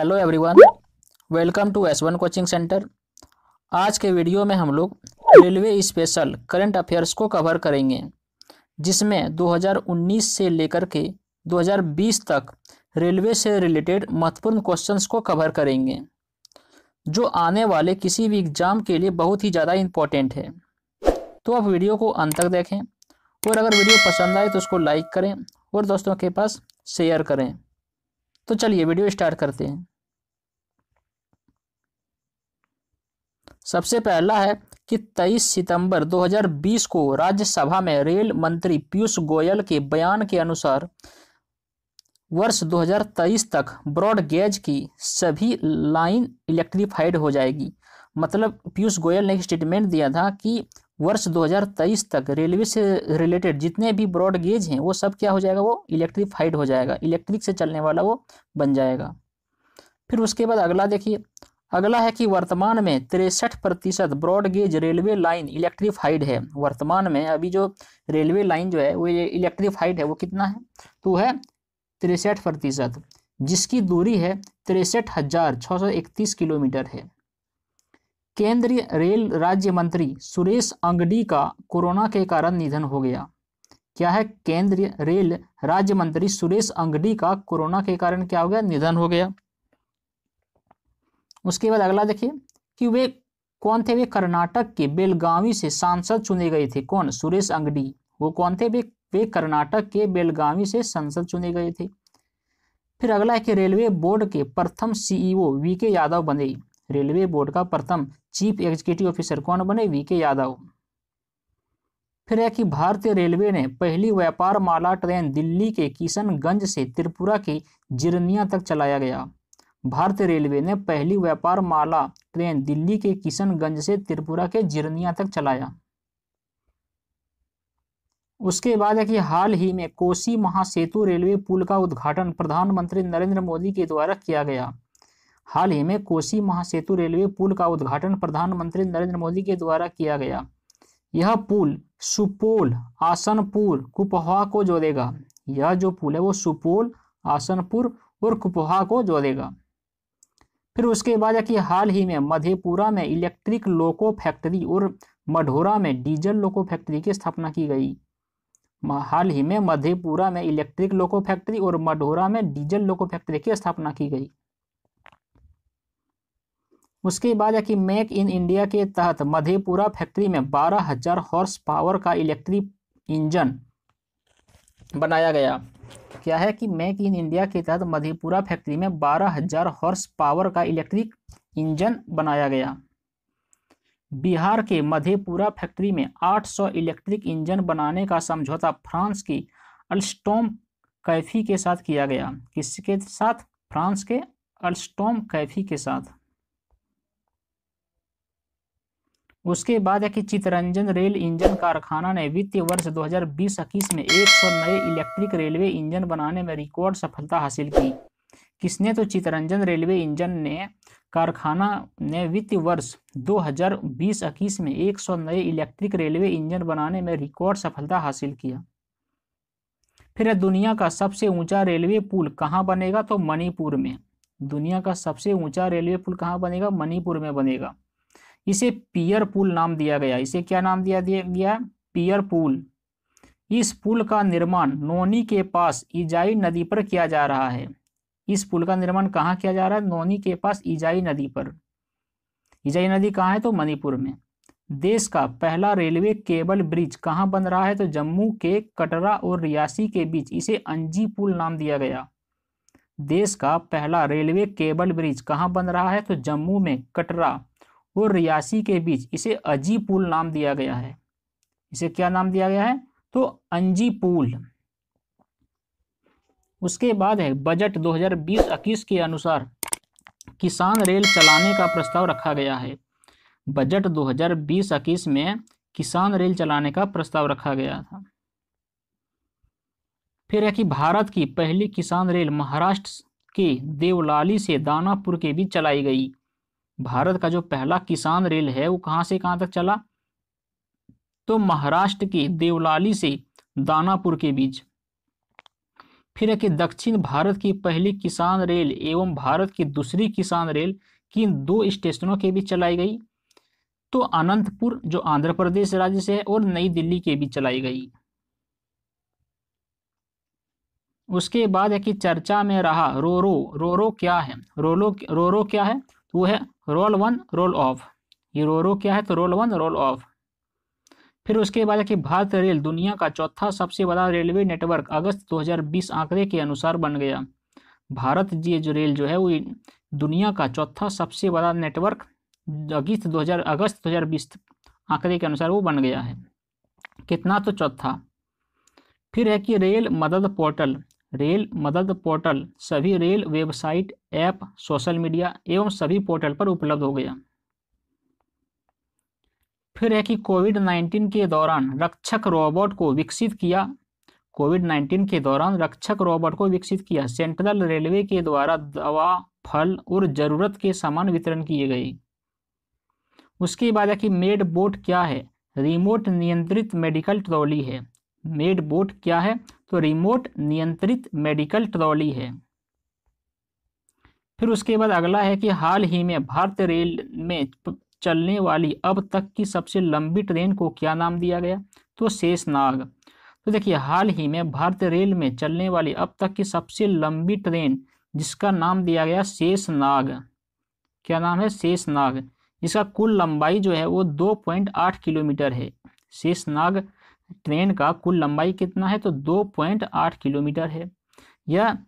hello everyone welcome to S one coaching centre आज के video में हम लोग रेलवे स्पेशल करंट अफेयर्स को कवर करेंगे जिसमें 2019 से लेकर के 2020 तक रेलवे से रिलेटेड महत्वपूर्ण क्वेश्चंस को कवर करेंगे जो आने वाले किसी भी एग्ज़ाम के लिए बहुत ही ज़्यादा इम्पोर्टेंट है तो आप वीडियो को अंत तक देखें और अगर वीडियो पसंद आए तो उसको लाइक करें और दोस्तों के पास शेयर करें तो चलिए वीडियो स्टार्ट करते हैं सबसे पहला है कि 23 सितंबर 2020 को राज्यसभा में रेल मंत्री पीयूष गोयल के बयान के अनुसार वर्ष 2023 तक ब्रॉड गेज की सभी लाइन इलेक्ट्रीफाइड हो जाएगी मतलब पीयूष गोयल ने स्टेटमेंट दिया था कि वर्ष 2023 तक रेलवे से रिलेटेड जितने भी ब्रॉड गेज हैं वो सब क्या हो जाएगा वो इलेक्ट्रीफाइड हो जाएगा इलेक्ट्रिक से चलने वाला वो बन जाएगा फिर उसके बाद अगला देखिए अगला है कि वर्तमान में तिरसठ प्रतिशत ब्रॉडगेज रेलवे लाइन इलेक्ट्रीफाइड है वर्तमान में अभी जो रेलवे लाइन जो है वो ये इलेक्ट्रीफाइड है वो कितना है तो है तिरसठ प्रतिशत जिसकी दूरी है तिरसठ हजार छः सौ इकतीस किलोमीटर है केंद्रीय रेल राज्य मंत्री सुरेश अंगडी का कोरोना के कारण निधन हो गया क्या है केंद्रीय रेल राज्य मंत्री सुरेश अंगडी का कोरोना के कारण क्या हो गया निधन हो गया उसके बाद अगला देखिए कि वे कौन थे वे कर्नाटक के बेलगावी से सांसद चुने गए थे कौन सुरेश अंगडी वो कौन थे वे वे कर्नाटक के बेलगावी से सांसद चुने गए थे फिर अगला है कि रेलवे बोर्ड के प्रथम सीईओ e वी के यादव बने रेलवे बोर्ड का प्रथम चीफ एग्जीक्यूटिव ऑफिसर कौन बने वी के यादव फिर है कि भारतीय रेलवे ने पहली व्यापार माला ट्रेन दिल्ली के किशनगंज से त्रिपुरा के जिरनिया तक चलाया गया भारतीय रेलवे ने पहली व्यापार माला ट्रेन दिल्ली के किशनगंज से त्रिपुरा के जिरनिया तक चलाया उसके बाद है कि हाल ही में कोसी महासेतु रेलवे पुल का उद्घाटन प्रधानमंत्री नरेंद्र मोदी के द्वारा किया गया हाल ही में कोसी महासेतु रेलवे पुल का उद्घाटन प्रधानमंत्री नरेंद्र मोदी के द्वारा किया गया यह पुल सुपोल आसनपुर कुपहा को जोड़ेगा यह जो पुल है वो सुपोल आसनपुर और कुपहा को जोड़ेगा फिर उसके बाद कि हाल ही में मधेपुरा में इलेक्ट्रिक लोको फैक्ट्री और मढोरा में डीजल लोको फैक्ट्री की स्थापना की गई हाल ही में मधेपुरा में इलेक्ट्रिक लोको फैक्ट्री और मढोरा में डीजल लोको फैक्ट्री की स्थापना की गई उसके बाद है कि मेक इन इंडिया के तहत मधेपुरा फैक्ट्री में बारह हजार हॉर्स पावर का इलेक्ट्रिक इंजन बनाया गया क्या है कि मेक इन इंडिया के तहत मधेपुरा फैक्ट्री में बारह हजार हॉर्स पावर का इलेक्ट्रिक इंजन बनाया गया बिहार के मधेपुरा फैक्ट्री में 800 इलेक्ट्रिक इंजन बनाने का समझौता फ्रांस की अल्स्टोम कैफी के साथ किया गया किसके साथ फ्रांस के अल्स्टोम कैफी के साथ उसके बाद है कि चितरंजन रेल इंजन कारखाना ने वित्तीय वर्ष 2020-21 में 100 नए इलेक्ट्रिक रेलवे इंजन बनाने में रिकॉर्ड सफलता हासिल की किसने तो चितरंजन रेलवे इंजन ने कारखाना ने वित्तीय वर्ष 2020-21 में 100 नए इलेक्ट्रिक रेलवे इंजन बनाने में रिकॉर्ड सफलता हासिल किया फिर दुनिया का सबसे ऊंचा रेलवे पुल कहाँ बनेगा तो मणिपुर में दुनिया का सबसे ऊंचा रेलवे पुल कहाँ बनेगा मणिपुर में बनेगा इसे पियर पुल नाम दिया गया इसे क्या नाम दिया गया पियर पुल इस पुल का निर्माण नोनी के पास इजाई नदी पर किया जा रहा है इस पुल का निर्माण कहाँ किया जा रहा है नोनी के पास इजाई नदी पर इजाई नदी कहाँ है तो मणिपुर में देश का पहला रेलवे केबल ब्रिज कहाँ बन रहा है तो जम्मू के कटरा और रियासी के बीच इसे अंजी पुल नाम दिया गया देश का पहला रेलवे केबल ब्रिज कहाँ बन रहा है तो जम्मू में कटरा और रियासी के बीच इसे अजी पुल नाम दिया गया है इसे क्या नाम दिया गया है तो अंजी पुल उसके बाद है बजट 2020-21 के अनुसार किसान रेल चलाने का प्रस्ताव रखा गया है बजट 2020-21 में किसान रेल चलाने का प्रस्ताव रखा गया था फिर है कि भारत की पहली किसान रेल महाराष्ट्र के देवलाली से दानापुर के बीच चलाई गई भारत का जो पहला किसान रेल है वो कहां से कहां तक चला तो महाराष्ट्र के देवलाली से दानापुर के बीच फिर है कि दक्षिण भारत की पहली किसान रेल एवं भारत की दूसरी किसान रेल किन दो स्टेशनों के बीच चलाई गई तो अनंतपुर जो आंध्र प्रदेश राज्य से है और नई दिल्ली के बीच चलाई गई उसके बाद है कि चर्चा में रहा रोरो रोरो क्या है रोलो रोरो क्या है वो है रोल वन रोल ऑफ ये रो रो क्या है तो रोल वन रोल ऑफ फिर उसके बाद है कि भारत रेल दुनिया का चौथा सबसे बड़ा रेलवे नेटवर्क अगस्त 2020 आंकड़े के अनुसार बन गया भारत ये जो रेल जो है वो दुनिया का चौथा सबसे बड़ा नेटवर्क अगस्त 2000 अगस्त 2020 आंकड़े के अनुसार वो बन गया है कितना तो चौथा फिर है कि rail Madad portal rail Madad portal सभी rail website app social media एवं सभी पोर्टल पर उपलब्ध हो गया फिर है कि कोविड 19 के दौरान रक्षक रोबोट को विकसित किया कोविड 19 के दौरान रक्षक रोबोट को विकसित किया सेंट्रल रेलवे के द्वारा दवा फल और जरूरत के सामान वितरण किए गए उसके बाद है कि मेड बोट क्या है रिमोट नियंत्रित मेडिकल ट्रॉली है मेड बोट क्या है तो रिमोट नियंत्रित मेडिकल ट्रॉली है फिर उसके बाद अगला है कि हाल ही में भारतीय रेल में चलने वाली अब तक की सबसे लंबी ट्रेन को क्या नाम दिया गया तो शेषनाग तो देखिए हाल ही में भारतीय रेल में चलने वाली अब तक की सबसे लंबी ट्रेन जिसका नाम दिया गया शेषनाग क्या नाम है शेषनाग इसका कुल लंबाई जो है वो 2.8 किलोमीटर है शेषनाग ट्रेन का कुल लंबाई कितना है तो 2.8 किलोमीटर है यह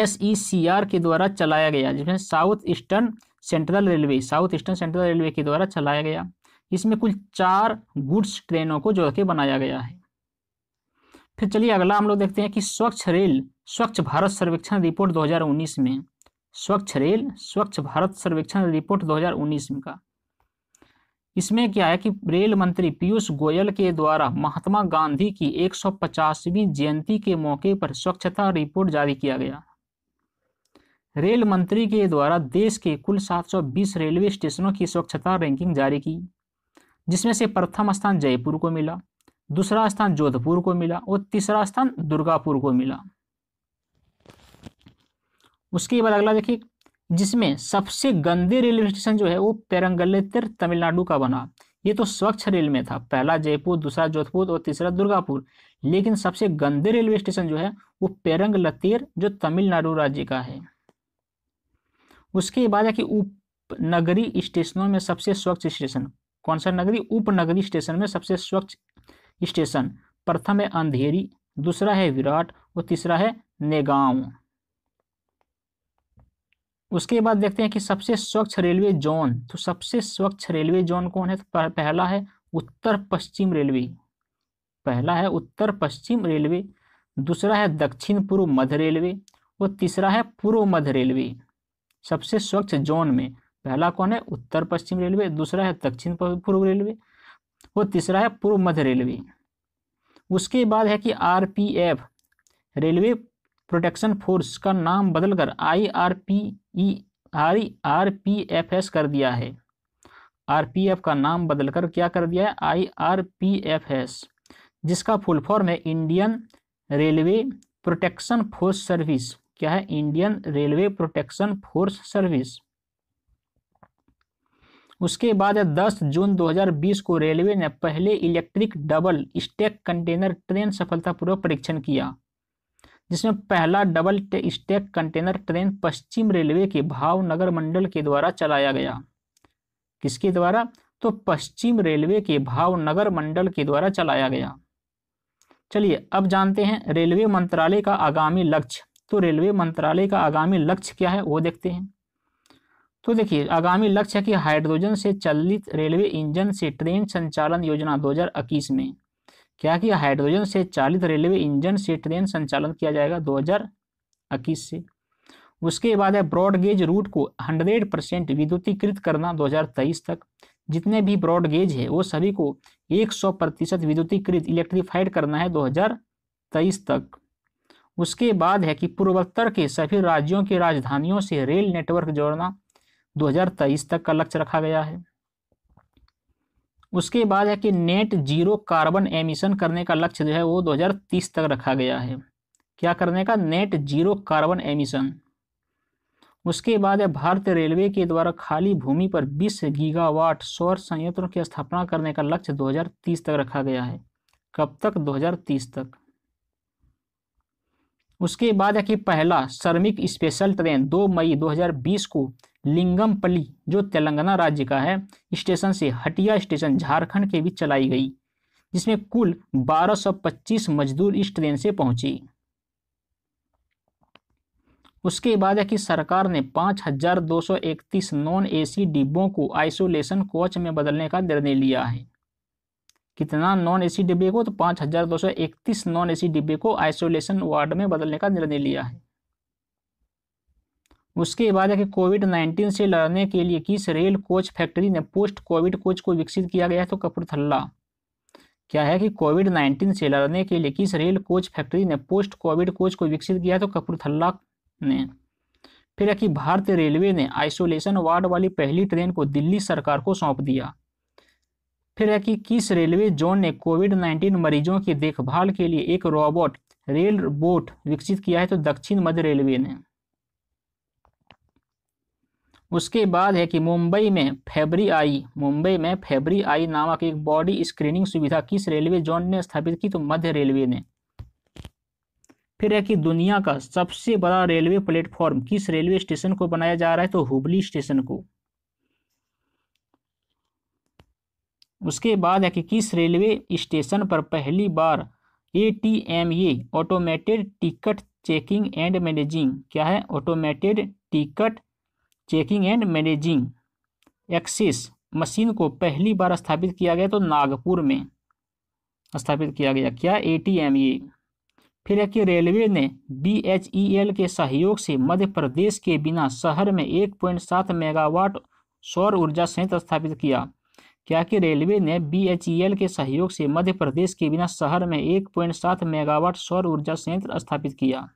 एस ई सी आर के द्वारा चलाया गया जिसमें south eastern central railway south eastern central railway के द्वारा चलाया गया इसमें कुल चार गुड्स ट्रेनों को जोड़ के बनाया गया है फिर चलिए अगला हम लोग देखते हैं कि स्वच्छ रेल स्वच्छ भारत सर्वेक्षण रिपोर्ट 2019 में स्वच्छ रेल स्वच्छ भारत सर्वेक्षण रिपोर्ट 2019 में का इसमें क्या है कि रेल मंत्री पीयूष गोयल के द्वारा महात्मा गांधी की 150वीं जयंती के मौके पर स्वच्छता रिपोर्ट जारी किया गया रेल मंत्री के द्वारा देश के कुल 720 रेलवे स्टेशनों की स्वच्छता रैंकिंग जारी की जिसमें से प्रथम स्थान जयपुर को मिला दूसरा स्थान जोधपुर को मिला और तीसरा स्थान दुर्गापुर को मिला उसके बाद अगला देखिए जिसमें सबसे गंदे रेलवे स्टेशन जो है वो पेरंगलेतर तमिलनाडु का बना ये तो स्वच्छ रेल में था पहला जयपुर दूसरा जोधपुर और तीसरा दुर्गापुर लेकिन सबसे गंदे रेलवे स्टेशन जो है वो पेरंगलतेर जो तमिलनाडु राज्य का है उसके बाद है कि उपनगरी स्टेशनों में सबसे स्वच्छ स्टेशन कौन सा नगरी उपनगरी स्टेशन में सबसे स्वच्छ स्टेशन प्रथम है अंधेरी दूसरा है विराट और तीसरा है नेगांव उसके बाद देखते हैं कि सबसे स्वच्छ रेलवे जोन तो सबसे स्वच्छ रेलवे जोन कौन है तो पहला है उत्तर पश्चिम रेलवे पहला है उत्तर पश्चिम रेलवे दूसरा है दक्षिण पूर्व मध्य रेलवे और तीसरा है पूर्व मध्य रेलवे सबसे स्वच्छ जोन में पहला कौन है उत्तर पश्चिम रेलवे दूसरा है दक्षिण पूर्व रेलवे और तीसरा है पूर्व मध्य रेलवे उसके बाद है कि आर रेलवे प्रोटेक्शन फोर्स का नाम बदलकर I R P E I R P F S कर दिया है आर पी एफ का नाम बदलकर क्या कर दिया है I R P F S जिसका फुल फॉर्म है Indian railway protection force service क्या है Indian railway protection force service उसके बाद 10 जून 2020 को रेलवे ने पहले electric double stack container train सफलतापूर्वक परीक्षण किया जिसमें पहला डबल स्टैक कंटेनर ट्रेन पश्चिम रेलवे के भावनगर मंडल के द्वारा चलाया गया किसके द्वारा तो पश्चिम रेलवे के भावनगर मंडल के द्वारा चलाया गया चलिए अब जानते हैं रेलवे मंत्रालय का आगामी लक्ष्य तो रेलवे मंत्रालय का आगामी लक्ष्य क्या है वो देखते हैं तो देखिए आगामी लक्ष्य है कि हाइड्रोजन से चलित रेलवे इंजन से ट्रेन संचालन योजना दो में क्या कि हाइड्रोजन से चालित रेलवे इंजन से ट्रेन संचालन किया जाएगा दो से उसके बाद है ब्रॉडगेज रूट को 100 परसेंट विद्युतीकृत करना 2023 तक जितने भी ब्रॉडगेज है वो सभी को 100 प्रतिशत विद्युतीकृत इलेक्ट्रीफाइड करना है 2023 तक उसके बाद है कि पूर्वोत्तर के सभी राज्यों की राजधानियों से रेल नेटवर्क जोड़ना 2023 तक का लक्ष्य रखा गया है उसके बाद है कि नेट जीरो कार्बन एमिशन करने का लक्ष्य जो है वो 2030 तक रखा गया है क्या करने का नेट जीरो कार्बन एमिशन उसके बाद है भारतीय रेलवे के द्वारा खाली भूमि पर 20 गीगावाट सौर संयंत्रों की स्थापना करने का लक्ष्य 2030 तक रखा गया है कब तक 2030 तक उसके बाद है कि पहला श्रमिक स्पेशल ट्रेन 2 मई 2020 को लिंगमपली जो तेलंगाना राज्य का है स्टेशन से हटिया स्टेशन झारखंड के बीच चलाई गई जिसमें कुल 1225 मजदूर इस ट्रेन से पहुंची उसके बाद है कि सरकार ने 5,231 नॉन एसी डिब्बों को आइसोलेशन कोच में बदलने का निर्णय लिया है कितना नॉन एसी डिब्बे को तो पाँच हजार दो सौ इकतीस नॉन एसी डिब्बे को आइसोलेशन वार्ड में बदलने का निर्णय लिया है उसके बाद है कि कोविड नाइन्टीन से लड़ने के लिए किस रेल कोच फैक्ट्री ने पोस्ट कोविड कोच को विकसित किया गया है तो कपूरथल्ला क्या है कि कोविड नाइन्टीन से लड़ने के लिए किस रेल कोच फैक्ट्री ने पोस्ट कोविड कोच को विकसित किया तो कपूरथल्ला ने फिर है कि भारतीय रेलवे ने आइसोलेशन वार्ड वाली पहली ट्रेन को दिल्ली सरकार को सौंप दिया फिर है कि किस रेलवे जोन ने कोविड नाइन्टीन मरीजों की देखभाल के लिए एक रोबोट रेल बोट विकसित किया है तो दक्षिण मध्य रेलवे ने उसके बाद है कि मुंबई में फेबरी आई मुंबई में फेबरी आई नामक एक बॉडी स्क्रीनिंग सुविधा किस रेलवे जोन ने स्थापित की तो मध्य रेलवे ने फिर है कि दुनिया का सबसे बड़ा रेलवे प्लेटफॉर्म किस रेलवे स्टेशन को बनाया जा रहा है तो हुबली स्टेशन को उसके बाद किस रेलवे स्टेशन पर पहली बार A T M A automated ticket checking and managing क्या है automated ticket checking and managing access machine को पहली बार स्थापित किया गया तो नागपुर में स्थापित किया गया क्या ए टी एम ए फिर है कि रेलवे ने बी एच ई एल के सहयोग से मध्य प्रदेश के बिना शहर में एक पॉइंट सात मेगावाट सौर ऊर्जा संयंत्र स्थापित किया क्या कि रेलवे ने बीएचईएल e के सहयोग से मध्य प्रदेश के बिना शहर में एक पॉइंट सात मेगावाट सौर ऊर्जा संयंत्र स्थापित किया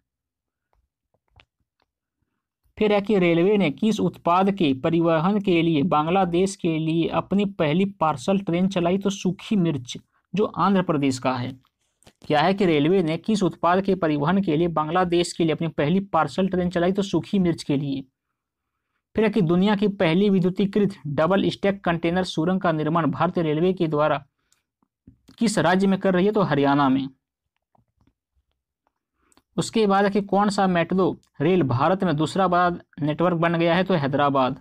फिर है कि रेलवे ने किस उत्पाद के परिवहन के लिए बांग्लादेश के लिए अपनी पहली पार्सल ट्रेन चलाई तो सूखी मिर्च जो आंध्र प्रदेश का है क्या है कि रेलवे ने किस उत्पाद के परिवहन के लिए बांग्लादेश के लिए अपनी पहली पार्सल ट्रेन चलाई तो सूखी मिर्च के लिए फिर कि दुनिया की पहली विद्युतीकृत डबल स्टैक कंटेनर सुरंग का निर्माण भारतीय रेलवे के द्वारा किस राज्य में कर रही है तो हरियाणा में उसके बाद कि कौन सा मेट्रो रेल भारत में दूसरा बड़ा नेटवर्क बन गया है तो हैदराबाद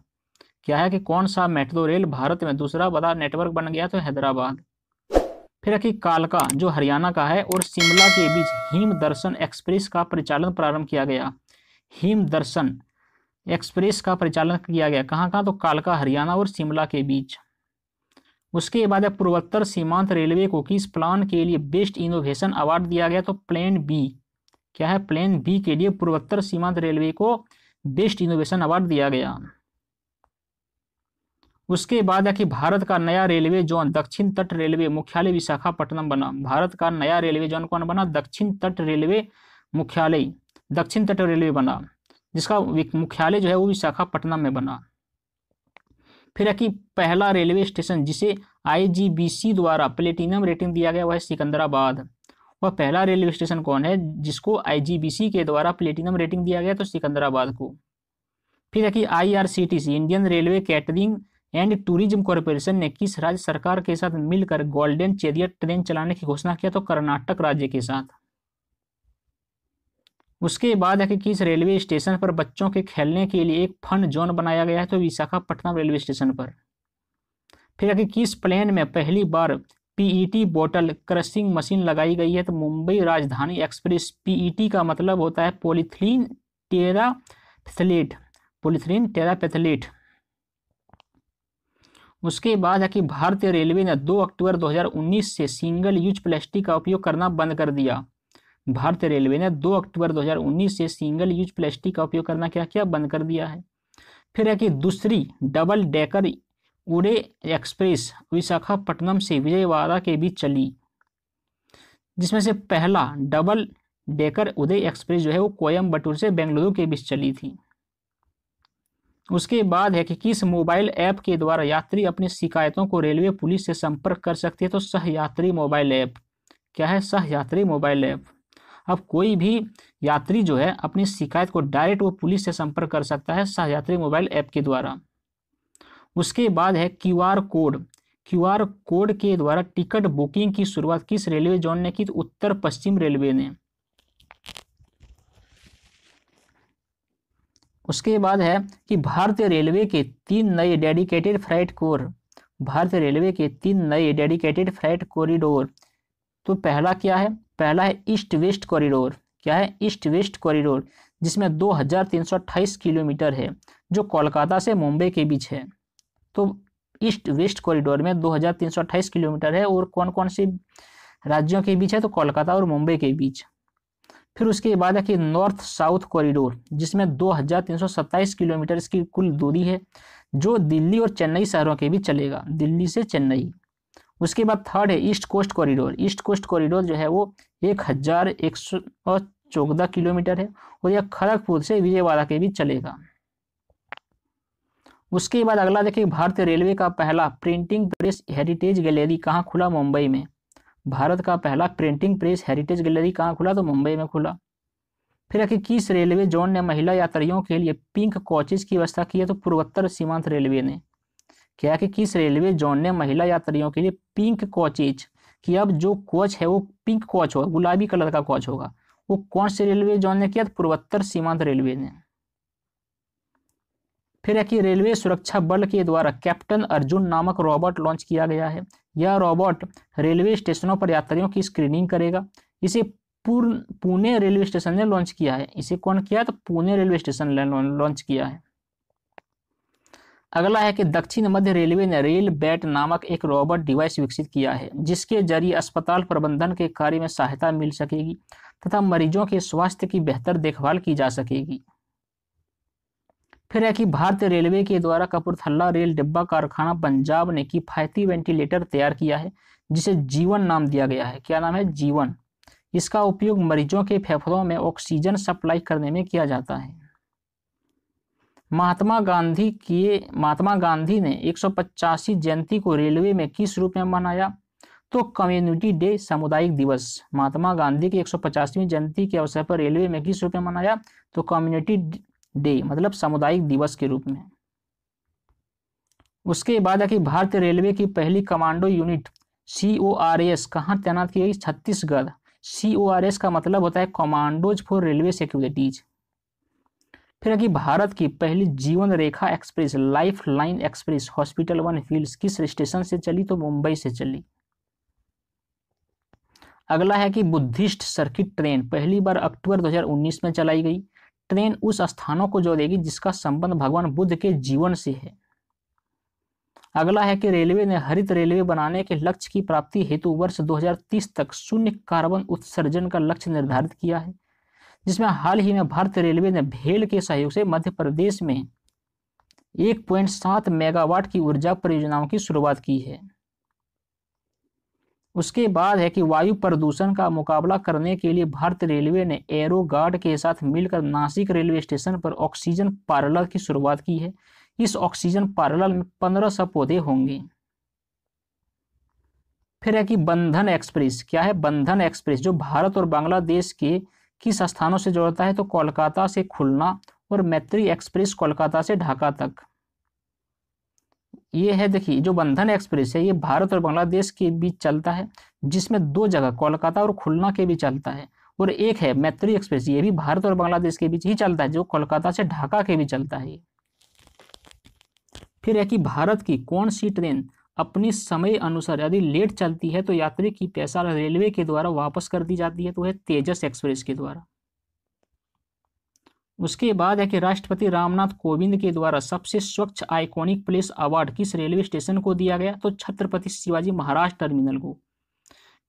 क्या है कि कौन सा मेट्रो रेल भारत में दूसरा बड़ा नेटवर्क बन गया तो हैदराबाद फिर कि कालका जो हरियाणा का है और शिमला के बीच हिम दर्शन एक्सप्रेस का परिचालन प्रारंभ किया गया हिम दर्शन एक्सप्रेस का परिचालन किया गया कहाँ कहाँ तो कालका हरियाणा और शिमला के बीच उसके बाद पूर्वोत्तर सीमांत रेलवे को किस प्लान के लिए बेस्ट इनोवेशन अवार्ड दिया गया तो प्लेन बी क्या है प्लेन बी के लिए पूर्वोत्तर सीमांत रेलवे को बेस्ट इनोवेशन अवार्ड दिया गया उसके बाद है कि भारत का नया रेलवे जोन दक्षिण तट रेलवे मुख्यालय विशाखापट्टनम बना भारत का नया रेलवे जोन कौन बना दक्षिण तट रेलवे मुख्यालय दक्षिण तट रेलवे बना जिसका मुख्यालय जो है वो विशाखापट्टनम में बना फिर है कि पहला रेलवे स्टेशन जिसे आईजीबीसी द्वारा प्लेटिनम रेटिंग दिया गया वह सिकंदराबाद वह पहला रेलवे स्टेशन कौन है जिसको आईजीबीसी के द्वारा प्लेटिनम रेटिंग दिया गया तो सिकंदराबाद को फिर है कि IRCTC Indian railway catering and tourism corporation ने किस राज्य सरकार के साथ मिलकर गोल्डन चेरियर ट्रेन चलाने की घोषणा किया तो कर्नाटक राज्य के साथ उसके बाद है कि किस रेलवे स्टेशन पर बच्चों के खेलने के लिए एक फन जोन बनाया गया है तो विशाखापट्टनम रेलवे स्टेशन पर फिर है कि किस प्लेन में पहली बार पीईटी e बोतल क्रशिंग मशीन लगाई गई है तो मुंबई राजधानी एक्सप्रेस पीईटी e का मतलब होता है पोलिथीन टेरा पैथलेट पोलिथीन टेरा पैथलेट उसके बाद है कि भारतीय रेलवे ने 2 अक्टूबर 2019 से सिंगल यूज प्लास्टिक का उपयोग करना बंद कर दिया भारतीय रेलवे ने 2 अक्टूबर 2019 से सिंगल यूज प्लास्टिक का उपयोग करना क्या किया बंद कर दिया है फिर है कि दूसरी double decker Uday express Visakhapatnam से विजयवाड़ा के बीच चली जिसमें से पहला डबल डेकर उदय एक्सप्रेस जो है वो कोयम्बटूर से बेंगलुरु के बीच चली थी उसके बाद है कि किस मोबाइल ऐप के द्वारा यात्री अपनी शिकायतों को रेलवे पुलिस से संपर्क कर सकते हैं तो सहयात्री मोबाइल ऐप क्या है सहयात्री मोबाइल ऐप अब कोई भी यात्री जो है अपनी शिकायत को डायरेक्ट वो पुलिस से संपर्क कर सकता है सहयात्री मोबाइल ऐप के द्वारा उसके बाद है क्यूआर कोड क्यूआर कोड के द्वारा टिकट बुकिंग की शुरुआत किस रेलवे जोन ने की तो उत्तर पश्चिम रेलवे ने उसके बाद है कि भारतीय रेलवे के तीन नए डेडिकेटेड फ्लाइट कोर भारतीय रेलवे के तीन नए डेडिकेटेड फ्लाइट कॉरिडोर तो पहला क्या है पहला है ईस्ट वेस्ट कॉरिडोर क्या है ईस्ट वेस्ट कॉरिडोर जिसमें अट्ठाईस किलोमीटर है जो कोलकाता से मुंबई के बीच है तो ईस्ट वेस्ट कॉरिडोर में 2328 किलोमीटर है और कौन कौन से राज्यों के बीच है तो कोलकाता और मुंबई के बीच फिर उसके बाद है कि नॉर्थ साउथ कॉरिडोर जिसमें 2327 किलोमीटर की कुल दूरी है जो दिल्ली और चेन्नई शहरों के बीच चलेगा दिल्ली से चेन्नई उसके बाद थर्ड है east coast corridor east coast corridor जो है वो एक हज़ार एक सौ चौदह किलोमीटर है और यह खड़गपुर से विजयवाड़ा के बीच चलेगा उसके बाद अगला देखिए भारतीय रेलवे का पहला प्रिंटिंग प्रेस हेरिटेज गैलरी कहाँ खुला मुंबई में भारत का पहला प्रिंटिंग प्रेस हेरिटेज गैलरी कहाँ खुला तो मुंबई में खुला फिर आखिर किस रेलवे जोन ने महिला यात्रियों के लिए पिंक कोचेज की व्यवस्था की है तो पूर्वोत्तर सीमांत रेलवे ने क्या कि किस रेलवे जोन ने महिला यात्रियों के लिए पिंक कोचेज कि अब जो कोच है वो पिंक कोच होगा गुलाबी कलर का कोच होगा वो कौन से रेलवे जोन ने किया पूर्वोत्तर सीमांत रेलवे ने फिर है कि रेलवे सुरक्षा बल के द्वारा कैप्टन अर्जुन नामक रॉबोट लॉन्च किया गया है यह रॉबोट रेलवे स्टेशनों पर यात्रियों की स्क्रीनिंग करेगा इसे पूर्ण पुणे रेलवे स्टेशन ने लॉन्च किया है इसे कौन किया तो पुणे रेलवे स्टेशन ने लॉन्च किया है अगला है कि दक्षिण मध्य रेलवे ने रेल बैट नामक एक रोबोट डिवाइस विकसित किया है जिसके जरिए अस्पताल प्रबंधन के कार्य में सहायता मिल सकेगी तथा मरीजों के स्वास्थ्य की बेहतर देखभाल की जा सकेगी फिर है कि भारतीय रेलवे के द्वारा कपूरथला रेल डिब्बा कारखाना पंजाब ने किफायती वेंटिलेटर तैयार किया है जिसे जीवन नाम दिया गया है क्या नाम है जीवन इसका उपयोग मरीजों के फेफड़ों में ऑक्सीजन सप्लाई करने में किया जाता है महात्मा गांधी किए महात्मा गांधी ने एक जयंती को रेलवे में किस रूप में मनाया तो कम्युनिटी डे सामुदायिक दिवस महात्मा गांधी की एक जयंती के अवसर पर रेलवे में किस रूप में मनाया तो कम्युनिटी डे मतलब सामुदायिक दिवस के रूप में उसके बाद है कि भारतीय रेलवे की पहली commando unit C O R S कहाँ तैनात की गई Chhattisgarh C O R S का मतलब होता है कमांडोज फॉर रेलवे सिक्योरिटीज फिर कि भारत की पहली Jeevan Rekha express life line express hospital वन फील्ड किस स्टेशन से चली तो मुंबई से चली अगला है कि बुद्धिस्ट सर्किट ट्रेन पहली बार अक्टूबर 2019 में चलाई गई ट्रेन उस स्थानों को जोड़ेगी जिसका संबंध भगवान बुद्ध के जीवन से है अगला है कि रेलवे ने हरित रेलवे बनाने के लक्ष्य की प्राप्ति हेतु वर्ष 2030 तक शून्य कार्बन उत्सर्जन का लक्ष्य निर्धारित किया है जिसमें हाल ही में भारतीय रेलवे ने भेल के सहयोग से मध्य प्रदेश में एक पॉइंट सात मेगावाट की ऊर्जा परियोजनाओं की शुरुआत की है उसके बाद है कि वायु प्रदूषण का मुकाबला करने के लिए भारतीय रेलवे ने एरो गार्ड के साथ मिलकर नासिक रेलवे स्टेशन पर ऑक्सीजन पार्लर की शुरुआत की है इस ऑक्सीजन पार्लर में पंद्रह सौ पौधे होंगे फिर है कि बंधन एक्सप्रेस क्या है बंधन एक्सप्रेस जो भारत और बांग्लादेश के किस स्थानों से जोड़ता है तो कोलकाता से खुलना और मैत्री एक्सप्रेस कोलकाता से ढाका तक ये है देखिए जो बंधन एक्सप्रेस है ये भारत और बांग्लादेश के बीच चलता है जिसमें दो जगह कोलकाता और खुलना के बीच चलता है और एक है मैत्री एक्सप्रेस ये भी भारत और बांग्लादेश के बीच ही चलता है जो कोलकाता से ढाका के बीच चलता है फिर है कि भारत की कौन सी ट्रेन अपने समय अनुसार यदि लेट चलती है तो यात्री की पैसा रेलवे के द्वारा वापस कर दी जाती है तो है तेजस एक्सप्रेस के द्वारा उसके बाद है कि राष्ट्रपति रामनाथ कोविंद के द्वारा सबसे स्वच्छ आइकॉनिक प्लेस अवार्ड किस रेलवे स्टेशन को दिया गया तो छत्रपति शिवाजी महाराज टर्मिनल को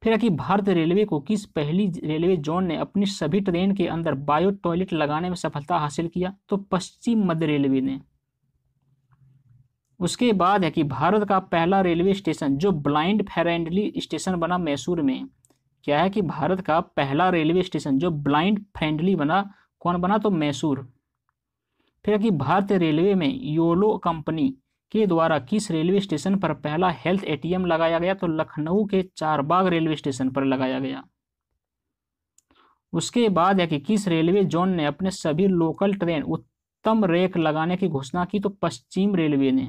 फिर है कि भारत रेलवे को किस पहली रेलवे जोन ने अपनी सभी ट्रेन के अंदर बायो टॉयलेट लगाने में सफलता हासिल किया तो पश्चिम मध्य रेलवे ने उसके बाद है कि भारत का पहला रेलवे स्टेशन जो ब्लाइंड फ्रेंडली स्टेशन बना मैसूर में क्या है कि भारत का पहला रेलवे स्टेशन जो ब्लाइंड फ्रेंडली बना कौन बना तो मैसूर फिर कि भारतीय रेलवे में योलो कंपनी के द्वारा किस रेलवे स्टेशन पर पहला हेल्थ एटीएम लगाया गया तो लखनऊ के चारबाग रेलवे स्टेशन पर लगाया गया उसके बाद है कि किस रेलवे जोन ने अपने सभी लोकल ट्रेन उत्तम रेक लगाने की घोषणा की तो पश्चिम रेलवे ने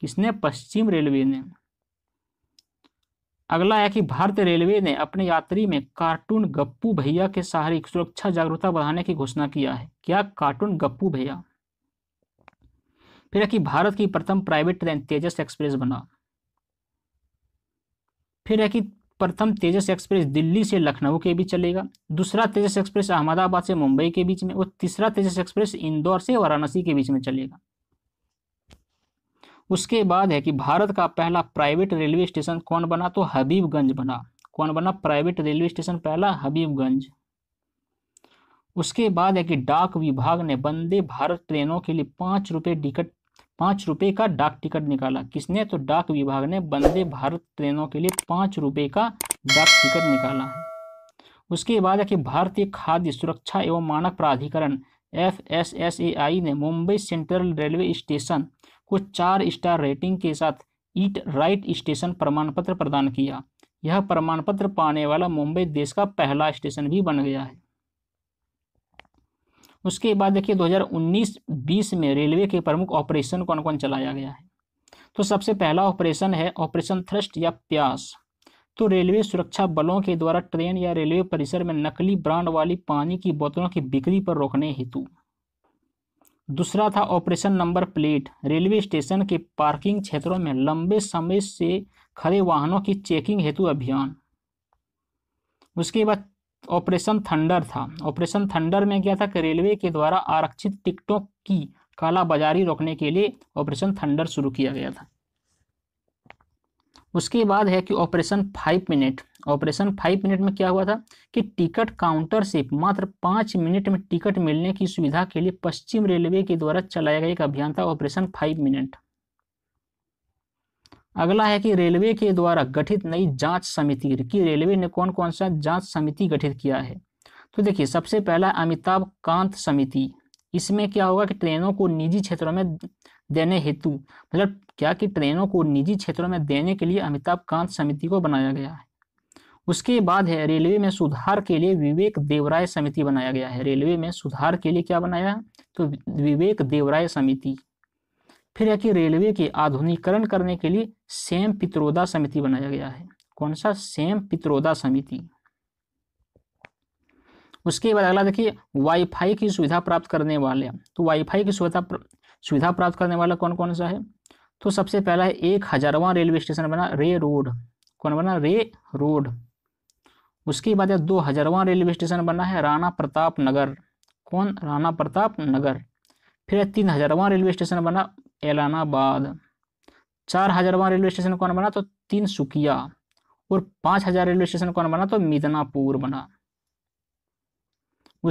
किसने पश्चिम रेलवे ने अगला है कि भारतीय रेलवे ने अपने यात्री में कार्टून गप्पू भैया के सहारे सुरक्षा जागरूकता बढ़ाने की घोषणा किया है क्या कार्टून गप्पू भैया फिर है कि भारत की प्रथम प्राइवेट ट्रेन तेजस एक्सप्रेस बना फिर है कि प्रथम तेजस एक्सप्रेस दिल्ली से लखनऊ के बीच चलेगा दूसरा तेजस एक्सप्रेस अहमदाबाद से मुंबई के बीच में और तीसरा तेजस एक्सप्रेस इंदौर से वाराणसी के बीच में चलेगा उसके बाद है कि भारत का पहला प्राइवेट रेलवे स्टेशन कौन बना तो हबीबगंज बना कौन बना प्राइवेट रेलवे स्टेशन पहला हबीबगंज उसके बाद है कि डाक विभाग ने वंदे भारत ट्रेनों के लिए पांच रुपए टिकट पांच रुपए का डाक टिकट निकाला किसने तो डाक विभाग ने वंदे भारत ट्रेनों के लिए पांच रुपए का डाक टिकट निकाला है उसके बाद है कि भारतीय खाद्य सुरक्षा एवं मानक प्राधिकरण F S S A I ने मुंबई सेंट्रल रेलवे स्टेशन को चार स्टार रेटिंग के साथ ईट राइट स्टेशन प्रमाण पत्र प्रदान किया यह प्रमाण पत्र पाने वाला मुंबई देश का पहला स्टेशन भी बन गया है उसके बाद देखिए 2019-20 में रेलवे के प्रमुख ऑपरेशन कौन कौन चलाया गया है तो सबसे पहला ऑपरेशन है ऑपरेशन थ्रस्ट या प्यास तो रेलवे सुरक्षा बलों के द्वारा ट्रेन या रेलवे परिसर में नकली ब्रांड वाली पानी की बोतलों की बिक्री पर रोकने हेतु दूसरा था operation number plate railway station के पार्किंग क्षेत्रों में लंबे समय से खड़े वाहनों की चेकिंग हेतु अभियान उसके बाद ऑपरेशन थंडर था ऑपरेशन थंडर में क्या था कि रेलवे के द्वारा आरक्षित टिकटों की कालाबाजारी रोकने के लिए ऑपरेशन थंडर शुरू किया गया था उसके बाद है कि operation five minute operation five minute में क्या हुआ था कि टिकट काउंटर से मात्र पाँच मिनट में टिकट मिलने की सुविधा के लिए पश्चिम रेलवे के द्वारा चलाया गया एक अभियान था ऑपरेशन फाइव मिनट अगला है कि रेलवे के द्वारा गठित नई जांच समिति की रेलवे ने कौन कौन सा जांच समिति गठित किया है तो देखिए सबसे पहला अमिताभ कांत समिति इसमें क्या होगा कि ट्रेनों को निजी क्षेत्रों में देने हेतु मतलब क्या कि ट्रेनों को निजी क्षेत्रों में देने के लिए अमिताभ कांत समिति को बनाया गया है उसके बाद है रेलवे में सुधार के लिए विवेक देवराय समिति बनाया गया है रेलवे में सुधार के लिए क्या बनाया तो विवेक देवराय समिति फिर है कि रेलवे के आधुनिकरण करने के लिए सेम पित्रोदा समिति बनाया गया है कौन सा सेम पित्रोदा समिति उसके बाद अगला देखिए वाईफाई की सुविधा प्राप्त करने वाले तो वाईफाई की सुविधा सुविधा प्राप्त करने वाला कौन कौन सा है तो सबसे पहला है एक हजारवा रेलवे स्टेशन बना रे रोड कौन बना रे रोड उसके बाद दो हजारवा रेलवे स्टेशन बना है राणा प्रताप नगर कौन राणा प्रताप नगर फिर तीन हजारवा रेलवे स्टेशन बना एलानाबाद चार हजारवा रेलवे स्टेशन कौन बना तो तीन सुकिया और पाँच हजार रेलवे स्टेशन कौन बना तो मिदनापुर बना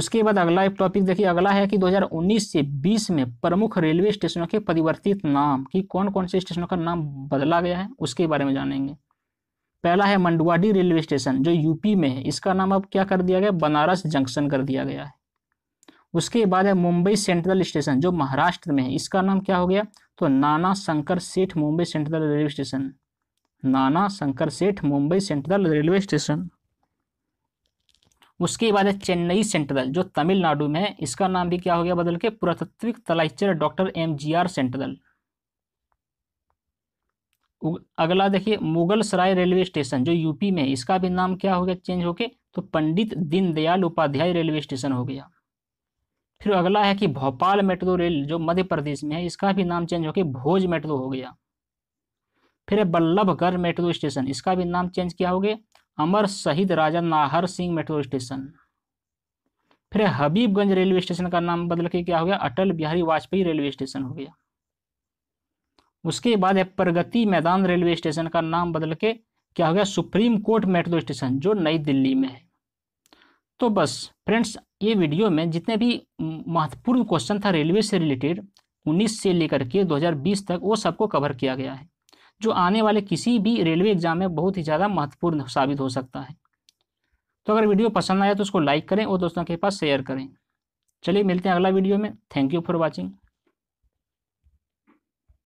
उसके बाद अगला एक टॉपिक देखिए अगला है कि 2019 से 20 में प्रमुख रेलवे स्टेशनों के परिवर्तित नाम कि कौन कौन से स्टेशनों का नाम बदला गया है उसके बारे में जानेंगे पहला है मंडुआडी रेलवे स्टेशन जो यूपी में है इसका नाम अब क्या कर दिया गया बनारस जंक्शन कर दिया गया है उसके बाद है मुंबई सेंट्रल स्टेशन जो महाराष्ट्र में है इसका नाम क्या हो गया तो नाना शंकर सेठ मुंबई सेंट्रल रेलवे स्टेशन नाना शंकर सेठ मुंबई सेंट्रल रेलवे स्टेशन उसके बाद है चेन्नई सेंट्रल जो तमिलनाडु में है इसका नाम भी क्या हो गया बदल के पुरातत्विक तलाइचर doctor M G R central अगला देखिए मुगल सराय रेलवे स्टेशन जो यूपी में इसका भी नाम क्या हो गया चेंज होके तो पंडित दीनदयाल उपाध्याय रेलवे स्टेशन हो गया फिर अगला है कि भोपाल मेट्रो रेल जो मध्य प्रदेश में है इसका भी नाम चेंज होके भोज मेट्रो हो गया फिर बल्लभगढ़ मेट्रो स्टेशन इसका भी नाम चेंज किया हो गया अमर शहीद राजा नाहर सिंह मेट्रो स्टेशन फिर हबीबगंज रेलवे स्टेशन का नाम बदल के क्या हो गया अटल बिहारी वाजपेयी रेलवे स्टेशन हो गया उसके बाद है प्रगति मैदान रेलवे स्टेशन का नाम बदल के क्या हो गया सुप्रीम कोर्ट मेट्रो स्टेशन जो नई दिल्ली में है तो बस फ्रेंड्स ये वीडियो में जितने भी महत्वपूर्ण क्वेश्चन था रेलवे से रिलेटेड 19 से लेकर के 2020 तक वो सबको कवर किया गया है जो आने वाले किसी भी रेलवे एग्जाम में बहुत ही ज़्यादा महत्वपूर्ण साबित हो सकता है तो अगर वीडियो पसंद आया तो उसको लाइक करें और दोस्तों के पास शेयर करें चलिए मिलते हैं अगला वीडियो में थैंक यू फॉर वॉचिंग